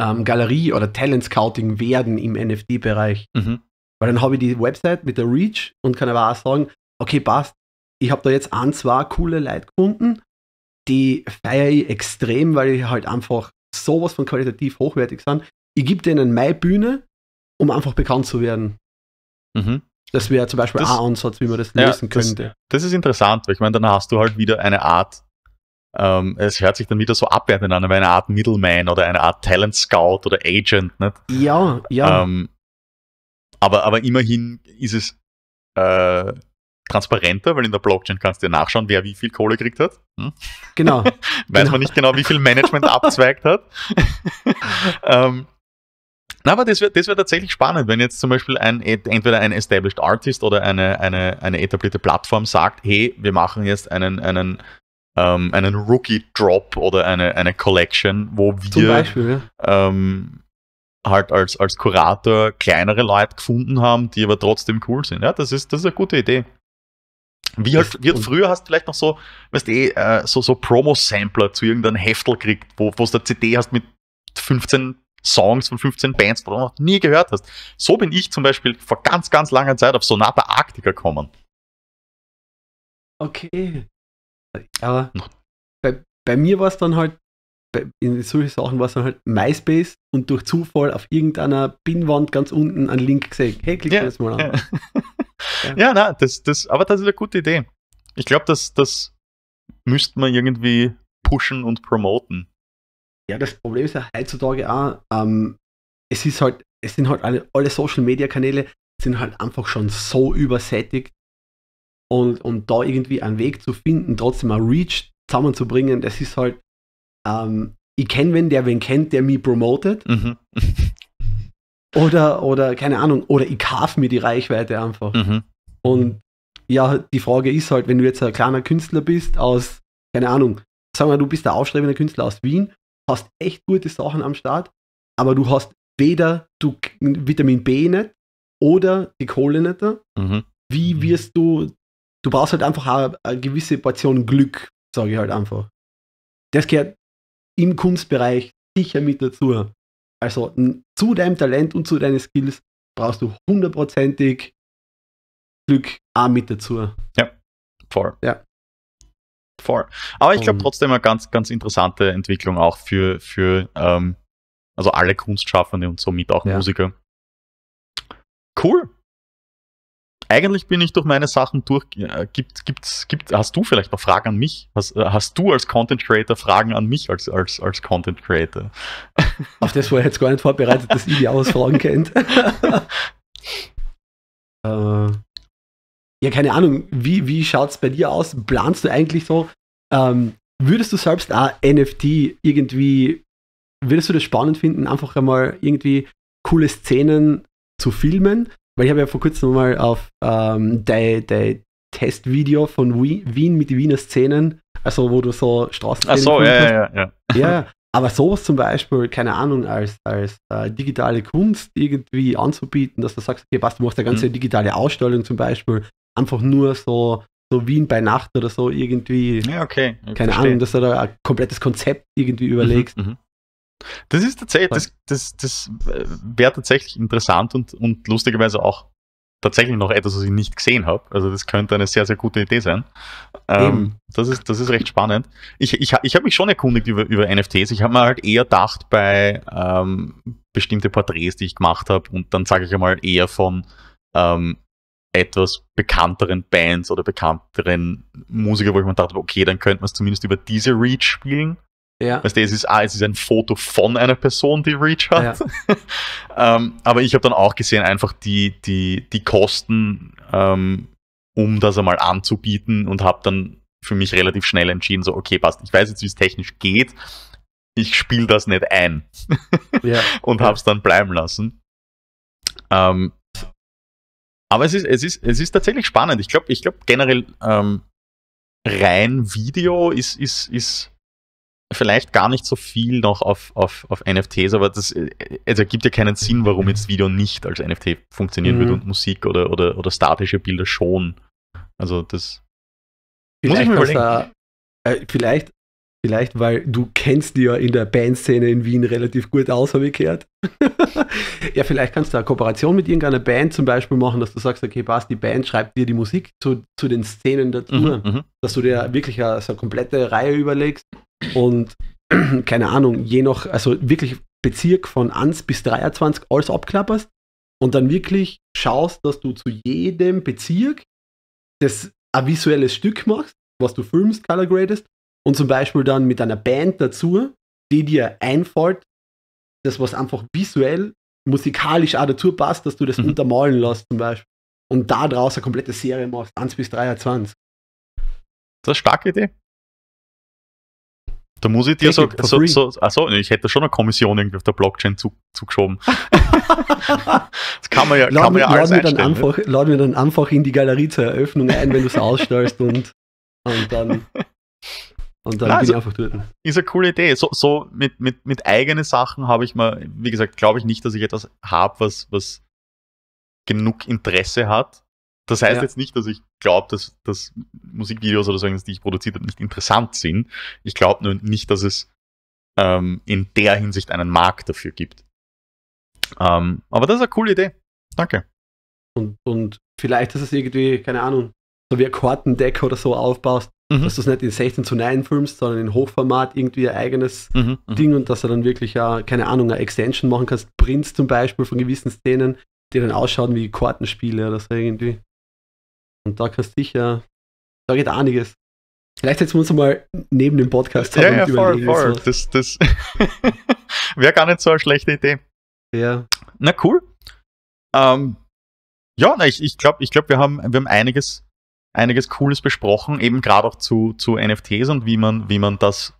ähm, Galerie oder Talent Scouting werden im NFT-Bereich. Mhm. Weil dann habe ich die Website mit der Reach und kann aber auch sagen, okay, passt, ich habe da jetzt ein, zwei coole Leute gefunden die feiere ich extrem, weil die halt einfach sowas von qualitativ hochwertig sind. Ich gebe denen meine Bühne, um einfach bekannt zu werden. Mhm. Das wäre zum Beispiel das, ein Ansatz, wie man das lösen ja, könnte. Das, das, ist interessant, weil ich meine, dann hast du halt wieder eine Art, ähm, es hört sich dann wieder so abwertend an, aber eine Art Middleman oder eine Art Talent Scout oder Agent. Nicht? Ja, ja. Ähm, aber, aber immerhin ist es äh, transparenter, weil in der Blockchain kannst du ja nachschauen, wer wie viel Kohle gekriegt hat. Hm? Genau. Weiß genau. man nicht genau, wie viel Management abzweigt hat. ähm, na, aber das wäre das wär tatsächlich spannend, wenn jetzt zum Beispiel ein, entweder ein Established Artist oder eine, eine, eine etablierte Plattform sagt, hey, wir machen jetzt einen, einen, ähm, einen Rookie-Drop oder eine, eine Collection, wo wir Beispiel, ja. ähm, halt als, als Kurator kleinere Leute gefunden haben, die aber trotzdem cool sind. Ja, das ist, das ist eine gute Idee. Wie halt, wie halt früher hast du vielleicht noch so, weißt du, eh, äh, so, so Promo-Sampler zu irgendeinem Heftel kriegt, wo du eine CD hast mit 15 Songs von 15 Bands, die du noch nie gehört hast. So bin ich zum Beispiel vor ganz, ganz langer Zeit auf Sonata Arctica gekommen. Okay. Aber bei, bei, mir war es dann halt, bei, in solchen Sachen war es dann halt MySpace und durch Zufall auf irgendeiner Binwand ganz unten einen Link gesehen. Hey, klick ja, das mal an. Ja. Ja, nein, das, das, aber das ist eine gute Idee. Ich glaube, das, das müsste man irgendwie pushen und promoten. Ja, das Problem ist ja heutzutage auch, ähm, es ist halt, es sind halt alle, alle Social Media Kanäle sind halt einfach schon so übersättigt und, und da irgendwie einen Weg zu finden, trotzdem ein Reach zusammenzubringen, das ist halt, ähm, ich kenne wen, der wen kennt, der mich promotet. Mhm. Oder, oder, keine Ahnung, oder ich kaufe mir die Reichweite einfach. Mhm. Und ja, die Frage ist halt, wenn du jetzt ein kleiner Künstler bist aus, keine Ahnung, sagen wir, du bist der aufstrebende Künstler aus Wien, hast echt gute Sachen am Start, aber du hast weder du Vitamin B nicht oder die Kohle nicht. Mhm. Wie mhm. wirst du, du brauchst halt einfach eine, eine gewisse Portion Glück, sage ich halt einfach. Das gehört im Kunstbereich sicher mit dazu. Also zu deinem Talent und zu deinen Skills brauchst du hundertprozentig Glück auch mit dazu. Ja, voll. Ja. Voll. Aber ich glaube trotzdem eine ganz, ganz interessante Entwicklung auch für, für ähm, also alle Kunstschaffende und somit auch ja. Musiker. Cool eigentlich bin ich durch meine Sachen durch. Äh, gibt, gibt, hast du vielleicht noch Fragen an mich? Hast, äh, hast du als Content Creator Fragen an mich als, als, als Content Creator? Auf das war ich jetzt gar nicht vorbereitet, dass ich die ausfragen könnt. äh, ja, keine Ahnung. Wie, wie schaut es bei dir aus? Planst du eigentlich so? Ähm, würdest du selbst auch NFT irgendwie, würdest du das spannend finden, einfach einmal irgendwie coole Szenen zu filmen? weil ich habe ja vor kurzem mal auf ähm, dein, dein Testvideo von Wien, mit den Wiener Szenen, also wo du so Straßen. Ach so, ja, ja, ja, ja, ja. aber sowas zum Beispiel, keine Ahnung, als, als äh, digitale Kunst irgendwie anzubieten, dass du sagst, okay, was, du machst eine ganze mhm. digitale Ausstellung zum Beispiel, einfach nur so, so Wien bei Nacht oder so irgendwie. Ja, okay. Ich keine verstehe. Ahnung, dass du da ein komplettes Konzept irgendwie mhm, überlegst. Mhm, das ist tatsächlich, das, das, das äh, wäre tatsächlich interessant und, und lustigerweise auch tatsächlich noch etwas, was ich nicht gesehen habe. Also das könnte eine sehr, sehr gute Idee sein. Ähm, das, ist, das ist recht spannend. Ich, ich, ich habe mich schon erkundigt über, über NFTs. Ich habe mir halt eher gedacht bei ähm, bestimmte Porträts, die ich gemacht habe und dann sage ich einmal eher von ähm, etwas bekannteren Bands oder bekannteren Musiker, wo ich mir dachte, okay, dann könnte man es zumindest über diese Reach spielen. Ja. Weißt du, es ist, ah, es ist ein Foto von einer Person, die Reach hat. Ja. ähm, aber ich habe dann auch gesehen, einfach die, die, die Kosten, ähm, um das einmal anzubieten und habe dann für mich relativ schnell entschieden, so, okay, passt, ich weiß jetzt, wie es technisch geht, ich spiele das nicht ein ja. und habe es dann bleiben lassen. Ähm, aber es ist, es, ist, es ist tatsächlich spannend. Ich glaube, ich glaub, generell ähm, rein Video ist, ist, ist vielleicht gar nicht so viel noch auf, auf, auf NFTs, aber das äh, also ergibt ja keinen Sinn, warum jetzt Video nicht als NFT funktionieren mhm. wird und Musik oder, oder, oder statische Bilder schon. Also das vielleicht muss ich mir überlegen. Da, äh, vielleicht Vielleicht, weil du kennst die ja in der Bandszene in Wien relativ gut aus, habe ich gehört. ja, vielleicht kannst du eine Kooperation mit irgendeiner Band zum Beispiel machen, dass du sagst, okay, passt, die Band schreibt dir die Musik zu, zu den Szenen dazu. Mhm, mhm, dass du dir wirklich eine, so eine komplette Reihe überlegst und keine Ahnung, je nach, also wirklich Bezirk von 1 bis 23 alles abklapperst und dann wirklich schaust, dass du zu jedem Bezirk das ein visuelles Stück machst, was du filmst, color gradest und zum Beispiel dann mit einer Band dazu, die dir einfällt, das was einfach visuell, musikalisch auch dazu passt, dass du das mhm. untermalen lässt zum Beispiel und da draus eine komplette Serie machst, 1 bis 23. Das ist eine starke Idee. Da muss ich dir sagen, so, so, so, achso, ich hätte schon eine Kommission irgendwie auf der Blockchain zu, zugeschoben. das kann man ja, laden kann man ja alles laden einstellen. Ne? Einfach, Laden wir dann einfach in die Galerie zur Eröffnung ein, wenn du es ausstellst und, und dann Und dann Na, bin also, ich einfach dort. Ist eine coole Idee. So, so mit, mit, mit eigenen Sachen habe ich mal, wie gesagt, glaube ich nicht, dass ich etwas habe, was, was genug Interesse hat. Das heißt ja. jetzt nicht, dass ich glaube, dass, dass Musikvideos oder so, die ich produziert habe, nicht interessant sind. Ich glaube nur nicht, dass es ähm, in der Hinsicht einen Markt dafür gibt. Ähm, aber das ist eine coole Idee. Danke. Und, und vielleicht, ist es irgendwie, keine Ahnung, so wie ein Kartendeck oder so aufbaust, Mhm. Dass du es nicht in 16 zu 9 filmst, sondern in Hochformat irgendwie ein eigenes mhm. mhm. Ding und dass du dann wirklich, ja, keine Ahnung, eine Extension machen kannst. Prinz zum Beispiel von gewissen Szenen, die dann ausschauen wie Kartenspiele oder so irgendwie. Und da kannst du sicher, da geht einiges. Vielleicht setzen wir uns mal neben dem Podcast ja, ja, voll, voll. Das, das wäre gar nicht so eine schlechte Idee. Ja. Na cool. Ähm, ja, na, ich, ich glaube, ich glaub, wir, haben, wir haben einiges einiges Cooles besprochen, eben gerade auch zu, zu NFTs und wie man, wie man das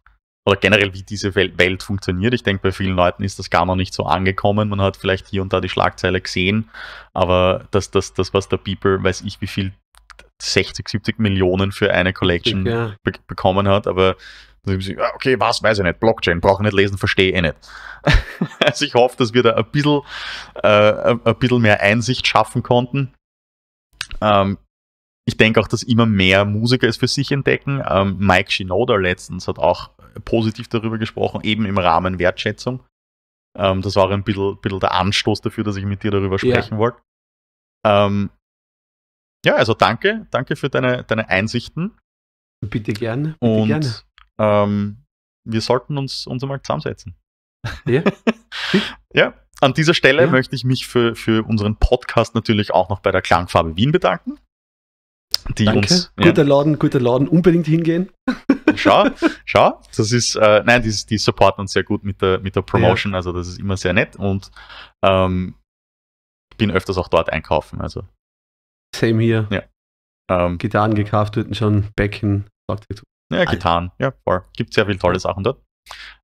oder generell wie diese Welt funktioniert. Ich denke, bei vielen Leuten ist das gar noch nicht so angekommen. Man hat vielleicht hier und da die Schlagzeile gesehen, aber das, das, das was der People, weiß ich, wie viel 60, 70 Millionen für eine Collection ja. be bekommen hat, aber ah, okay, was weiß ich nicht, Blockchain, brauche ich nicht lesen, verstehe ich nicht. also ich hoffe, dass wir da ein bisschen, äh, ein bisschen mehr Einsicht schaffen konnten. Ähm, ich denke auch, dass immer mehr Musiker es für sich entdecken. Ähm, Mike Shinoda letztens hat auch positiv darüber gesprochen, eben im Rahmen Wertschätzung. Ähm, das war auch ein bisschen, bisschen, der Anstoß dafür, dass ich mit dir darüber sprechen ja. wollte. Ähm, ja, also danke, danke für deine, deine Einsichten. Bitte gerne. Bitte Und gerne. Ähm, wir sollten uns, uns einmal zusammensetzen. Ja. ja. An dieser Stelle ja. möchte ich mich für, für unseren Podcast natürlich auch noch bei der Klangfarbe Wien bedanken die Danke. uns. Guter ja. Laden, guter Laden, unbedingt hingehen. Schau, schau, das ist, äh, nein, die, die supporten uns sehr gut mit der, mit der Promotion, ja. also das ist immer sehr nett und ähm, bin öfters auch dort einkaufen. Also. Same hier. Ja. Ähm, Gitarren gekauft wurden schon, Becken, Schlagzeug. Ja, Gitarren, ja, voll. Gibt sehr viele tolle Sachen dort.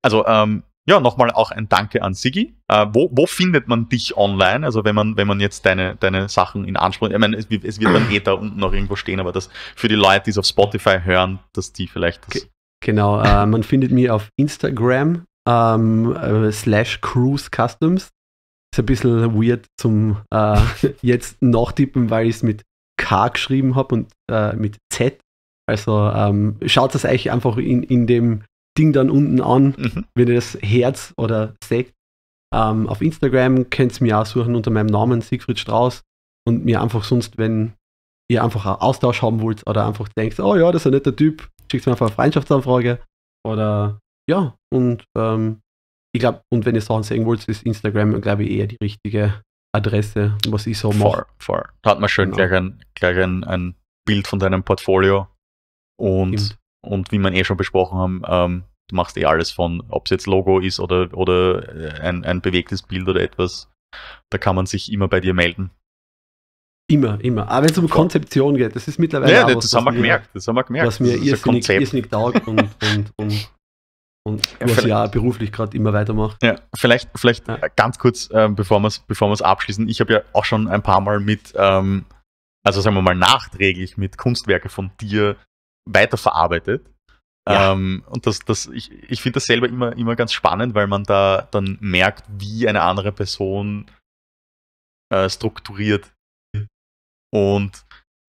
Also, ähm, ja, nochmal auch ein Danke an Sigi. Äh, wo, wo findet man dich online? Also wenn man, wenn man jetzt deine, deine Sachen in Anspruch, nimmt. ich meine, es, es wird dann eh da unten noch irgendwo stehen, aber das für die Leute, die es auf Spotify hören, dass die vielleicht das. G genau, äh, man findet mich auf Instagram ähm, äh, slash Cruise Customs. Ist ein bisschen weird zum äh, jetzt nachtippen, weil ich es mit K geschrieben habe und äh, mit Z. Also ähm, schaut das eigentlich einfach in, in dem Ding dann unten an, mhm. wenn ihr das Herz oder seht. Ähm, auf Instagram könnt ihr mir auch suchen unter meinem Namen Siegfried Strauß und mir einfach sonst, wenn ihr einfach einen Austausch haben wollt oder einfach denkt, oh ja, das ist ein netter Typ, schickt mir einfach eine Freundschaftsanfrage oder ja, und ähm, ich glaube, und wenn ihr Sachen sehen wollt, ist Instagram, glaube ich, eher die richtige Adresse, was ich so mache. Da hat man schön genau. gleich, ein, gleich ein, ein Bild von deinem Portfolio und Stimmt. Und wie wir eh schon besprochen haben, ähm, du machst eh alles von, ob es jetzt Logo ist oder, oder äh, ein, ein bewegtes Bild oder etwas. Da kann man sich immer bei dir melden. Immer, immer. Aber wenn es um Konzeption geht, das ist mittlerweile. Ja, das, was, haben wir gemerkt. Das haben wir gemerkt. Was mir irrsinnig, irrsinnig taugt und, und, und, und was ja beruflich gerade immer weitermacht. Ja, vielleicht, vielleicht ja. ganz kurz, äh, bevor wir es bevor abschließen. Ich habe ja auch schon ein paar Mal mit, ähm, also sagen wir mal nachträglich mit Kunstwerke von dir weiterverarbeitet. Ja. Ähm, und das, das, ich, ich finde das selber immer, immer ganz spannend, weil man da dann merkt, wie eine andere Person äh, strukturiert. Und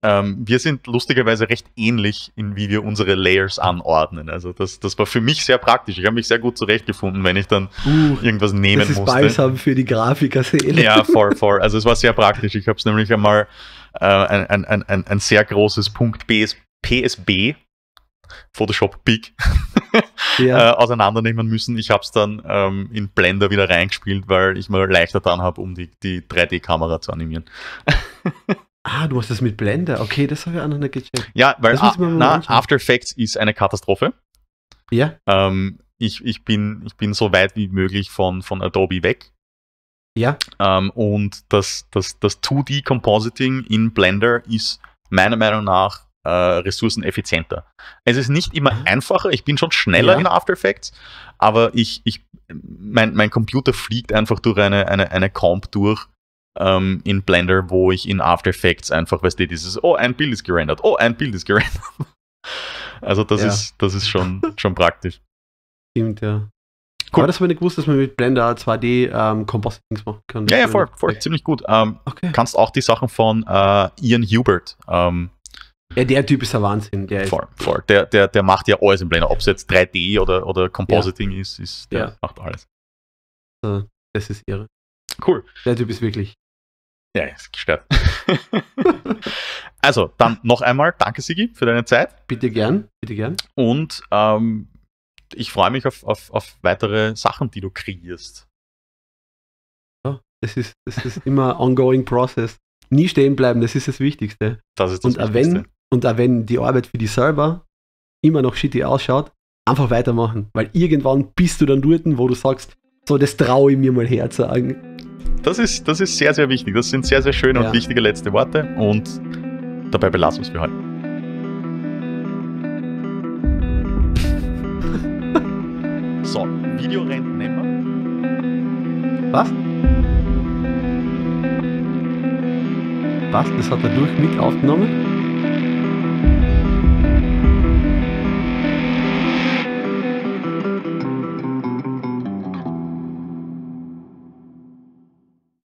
ähm, wir sind lustigerweise recht ähnlich, in wie wir unsere Layers anordnen. Also das, das war für mich sehr praktisch. Ich habe mich sehr gut zurechtgefunden, wenn ich dann uh, irgendwas nehmen musste. das ist musste. Balsam für die Grafikerseele. Ja, voll, voll. Also es war sehr praktisch. Ich habe es nämlich einmal äh, ein, ein, ein, ein sehr großes Punkt B PSB, Photoshop Big, ja. äh, auseinandernehmen müssen. Ich habe es dann ähm, in Blender wieder reingespielt, weil ich mal leichter dran habe, um die, die 3D-Kamera zu animieren. ah, du hast das mit Blender. Okay, das habe ich auch noch nicht gecheckt. Ja, weil a, na, After Effects ist eine Katastrophe. Ja. Ähm, ich, ich, bin, ich bin so weit wie möglich von, von Adobe weg. Ja. Ähm, und das, das, das 2D-Compositing in Blender ist meiner Meinung nach äh, ressourceneffizienter. Es ist nicht immer mhm. einfacher, ich bin schon schneller ja. in After Effects, aber ich, ich, mein, mein Computer fliegt einfach durch eine, eine, eine Comp durch ähm, in Blender, wo ich in After Effects einfach, weißt du, dieses, oh, ein Bild ist gerendert, oh, ein Bild ist gerendert. Also das ja. ist, das ist schon, schon praktisch. Stimmt, ja. Cool. Aber das habe ich nicht gewusst, dass man mit Blender 2D ähm, Compositings machen kann. Ja, ja, voll, voll okay. ziemlich gut. Ähm, okay. Kannst auch die Sachen von äh, Ian Hubert ähm, ja, der Typ ist ein Wahnsinn. Der voll, voll. Der, der, der macht ja alles im Blender. Ob es jetzt 3D oder, oder Compositing ja. ist, ist, der ja. macht alles. Das ist irre. Cool. Der Typ ist wirklich. Ja, ist gestört. also, dann noch einmal danke, Sigi, für deine Zeit. Bitte gern, bitte gern. Und ähm, ich freue mich auf, auf, auf weitere Sachen, die du kreierst. Ja, das ist, das ist immer ongoing process nie stehen bleiben, das ist das Wichtigste. Das ist das und Wichtigste. wenn und auch wenn die Arbeit für die selber immer noch shitty ausschaut, einfach weitermachen, weil irgendwann bist du dann dort, wo du sagst, so, das traue ich mir mal herzusagen. Das ist, das ist sehr, sehr wichtig. Das sind sehr, sehr schöne ja. und wichtige letzte Worte und dabei belassen wir es für heute. so, Video rennt nicht mehr. Was? Was? Das hat er durch mit aufgenommen?